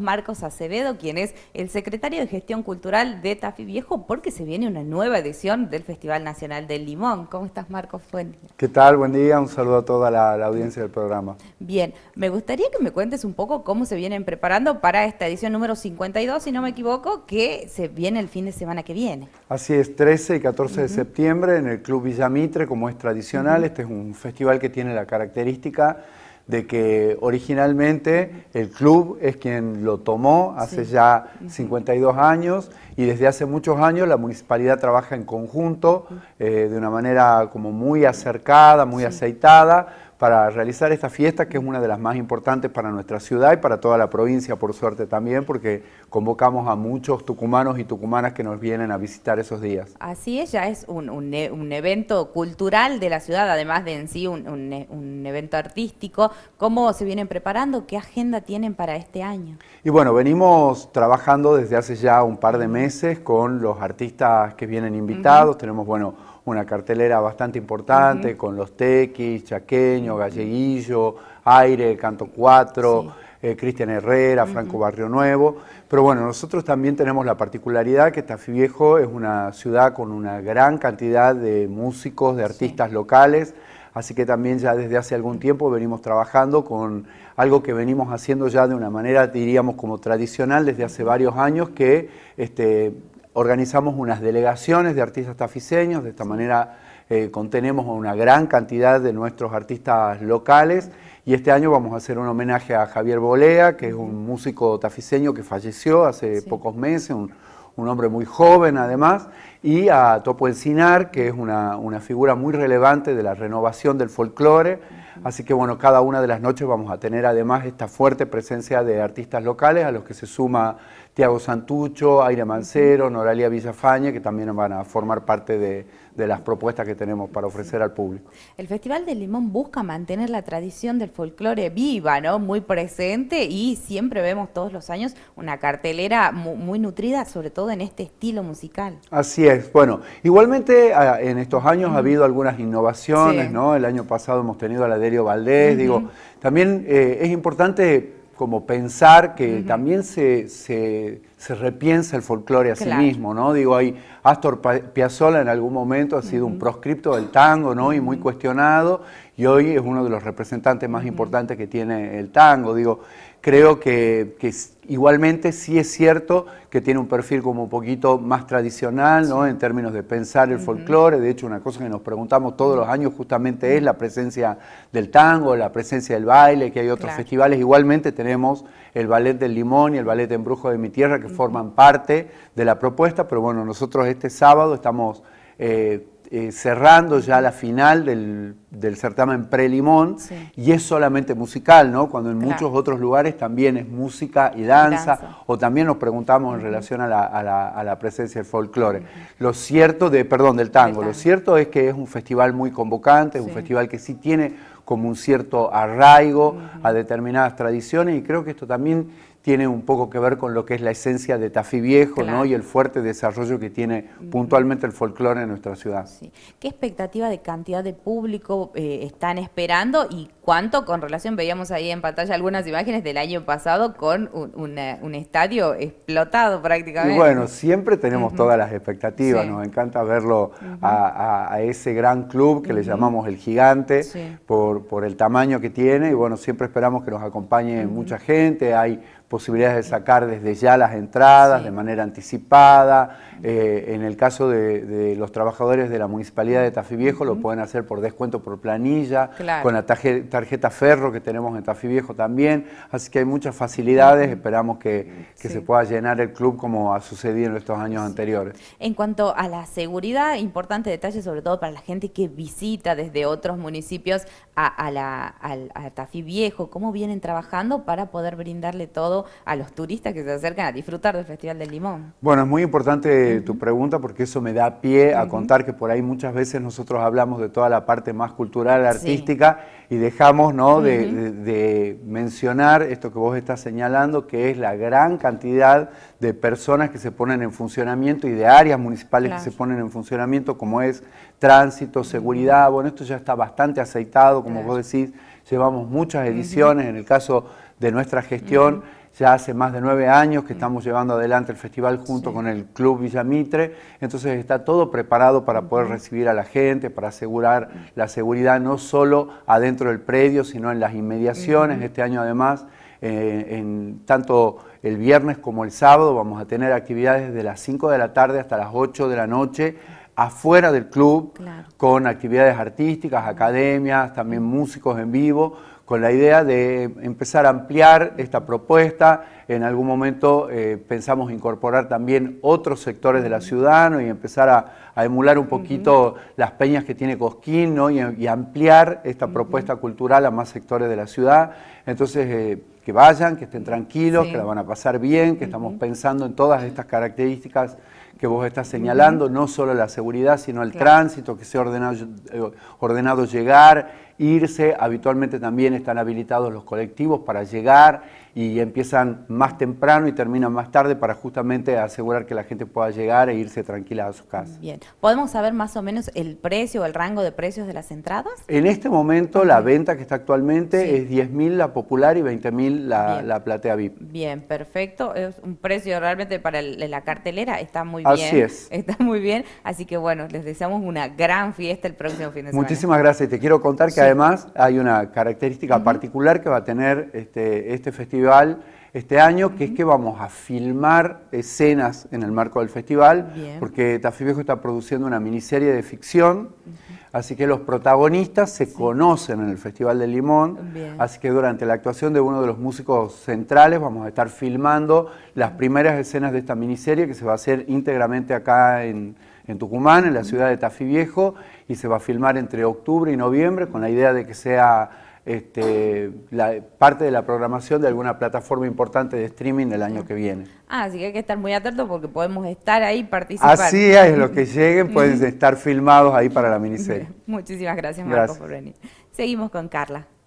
Marcos Acevedo, quien es el secretario de Gestión Cultural de Tafi Viejo, porque se viene una nueva edición del Festival Nacional del Limón. ¿Cómo estás, Marcos? ¿Qué tal? Buen día. Un saludo a toda la, audiencia del programa. Bien. Me gustaría que me cuentes un poco cómo se vienen preparando para esta edición número 52, si no me equivoco, que se viene el fin de semana que viene. Así es, 13 y 14 de septiembre en el Club Villamitre, como es tradicional. Este es un festival que tiene la característica de que originalmente el club es quien lo tomó hace ya 52 años y desde hace muchos años la municipalidad trabaja en conjunto eh, de una manera como muy acercada, muy aceitada para realizar esta fiesta, que es una de las más importantes para nuestra ciudad y para toda la provincia, por suerte también, porque convocamos a muchos tucumanos y tucumanas que nos vienen a visitar esos días. Así es, ya es un, e, evento cultural de la ciudad, además de en sí e, un, evento artístico. ¿Cómo se vienen preparando? ¿Qué agenda tienen para este año? Y bueno, venimos trabajando desde hace ya un par de meses con los artistas que vienen invitados. Tenemos, bueno, una cartelera bastante importante con los tequis, chaqueño, galleguillo, aire, canto 4. Eh, Cristian Herrera, Franco Barrio Nuevo. Pero bueno, nosotros también tenemos la particularidad que Tafí Viejo es una ciudad con una gran cantidad de músicos, de artistas locales, así que también ya desde hace algún tiempo venimos trabajando con algo que venimos haciendo ya de una manera, diríamos, como tradicional desde hace varios años, que este, organizamos unas delegaciones de artistas taficeños de esta manera eh, contenemos a una gran cantidad de nuestros artistas locales y este año vamos a hacer un homenaje a Javier Bolea, que es un músico taficeño que falleció hace pocos meses, un, hombre muy joven además, y a Topo Encinar, que es una, una figura muy relevante de la renovación del folclore Así que bueno, cada una de las noches vamos a tener además esta fuerte presencia de artistas locales, a los que se suma Tiago Santucho, Aire Mancero, Noralia Villafañe, que también van a formar parte de, las propuestas que tenemos para ofrecer al público. El Festival del Limón busca mantener la tradición del folclore viva, ¿no? Muy presente y siempre vemos todos los años una cartelera muy, nutrida, sobre todo en este estilo musical. Así es. Bueno, igualmente ah, en estos años ha habido algunas innovaciones, ¿no? El año pasado hemos tenido la de Valdés. Digo, también eh, es importante como pensar que también se, se repiensa el folclore a sí mismo, ¿no? Digo, hay Astor Piazzolla en algún momento ha sido un proscripto del tango, ¿no? Y muy cuestionado, y hoy es uno de los representantes más importantes que tiene el tango. Digo, creo que, igualmente sí es cierto que tiene un perfil como un poquito más tradicional, ¿no? En términos de pensar el folclore, de hecho una cosa que nos preguntamos todos los años justamente es la presencia del tango, la presencia del baile, que hay otros festivales. Igualmente tenemos el ballet del Limón y el ballet de Embrujo de mi Tierra, que forman parte de la propuesta, pero bueno, nosotros este sábado estamos eh, eh, cerrando ya la final del, certamen Prelimón y es solamente musical, ¿no? Cuando en muchos otros lugares también es música y danza, o también nos preguntamos en relación a la, a la, presencia del folclore. Lo cierto de, perdón, del tango, lo cierto es que es un festival muy convocante, un festival que sí tiene como un cierto arraigo a determinadas tradiciones y creo que esto también tiene un poco que ver con lo que es la esencia de Tafí Viejo ¿no? y el fuerte desarrollo que tiene puntualmente el folclore en nuestra ciudad. Sí. ¿Qué expectativa de cantidad de público eh, están esperando y cuánto con relación, veíamos ahí en pantalla algunas imágenes del año pasado con un, estadio explotado prácticamente? bueno, siempre tenemos todas las expectativas, nos encanta verlo a, ese gran club que le llamamos el gigante, por por, el tamaño que tiene y bueno, siempre esperamos que nos acompañe mucha gente, hay posibilidades de sacar desde ya las entradas de manera anticipada. Eh, en el caso de, los trabajadores de la Municipalidad de Tafí Viejo lo pueden hacer por descuento por planilla, con la tarjeta ferro que tenemos en Tafí Viejo también. Así que hay muchas facilidades, esperamos que, se pueda llenar el club como ha sucedido en estos años anteriores. En cuanto a la seguridad, importante detalle sobre todo para la gente que visita desde otros municipios a, la, a Tafí Viejo, cómo vienen trabajando para poder brindarle todo a los turistas que se acercan a disfrutar del Festival del Limón. Bueno, es muy importante tu pregunta porque eso me da pie a contar que por ahí muchas veces nosotros hablamos de toda la parte más cultural, artística, y dejamos de, mencionar esto que vos estás señalando, que es la gran cantidad de personas que se ponen en funcionamiento y de áreas municipales que se ponen en funcionamiento, como es tránsito, seguridad, bueno, esto ya está bastante aceitado, como vos decís, llevamos muchas ediciones, en el caso de nuestra gestión, ya hace más de nueve años que estamos llevando adelante el festival junto con el Club Villamitre, entonces está todo preparado para poder recibir a la gente, para asegurar la seguridad no solo adentro del predio, sino en las inmediaciones, este año además, eh, en tanto el viernes como el sábado vamos a tener actividades de las 5 de la tarde hasta las 8 de la noche afuera del club, con actividades artísticas, academias, también músicos en vivo, con la idea de empezar a ampliar esta propuesta. En algún momento eh, pensamos incorporar también otros sectores de la ciudad y empezar a, emular un poquito las peñas que tiene Cosquín y, ampliar esta propuesta cultural a más sectores de la ciudad. Entonces, eh, que vayan, que estén tranquilos, que la van a pasar bien, que estamos pensando en todas estas características que vos estás señalando, no solo la seguridad, sino el tránsito, que se ordenado, eh, ordenado, llegar, irse. Habitualmente también están habilitados los colectivos para llegar y empiezan más temprano y terminan más tarde para justamente asegurar que la gente pueda llegar e irse tranquila a su casa. Bien, ¿podemos saber más o menos el precio o el rango de precios de las entradas? En este momento la venta que está actualmente es es 10.000 la popular y 20.000 la, la platea VIP. Bien, perfecto. Es un precio realmente para la cartelera, está muy Así es. Está muy bien. Así que bueno, les deseamos una gran fiesta el próximo fin de semana. Muchísimas gracias. Te quiero contar que además hay una característica particular que va a tener este, este festival este año, que es que vamos a filmar escenas en el marco del festival, porque Tafí Viejo está produciendo una miniserie de ficción. Así que los protagonistas se conocen en el Festival de Limón, así que durante la actuación de uno de los músicos centrales vamos a estar filmando las primeras escenas de esta miniserie que se va a hacer íntegramente acá en, en Tucumán, en la ciudad de Tafí Viejo, y se va a filmar entre octubre y noviembre con la idea de que sea este, la, parte de la programación de alguna plataforma importante de streaming del año que viene. Ah, así que hay que estar muy atentos porque podemos estar ahí participando. Así es, los que lleguen pueden estar filmados ahí para la miniserie. Muchísimas gracias, Marcos, por venir. Seguimos con Carla.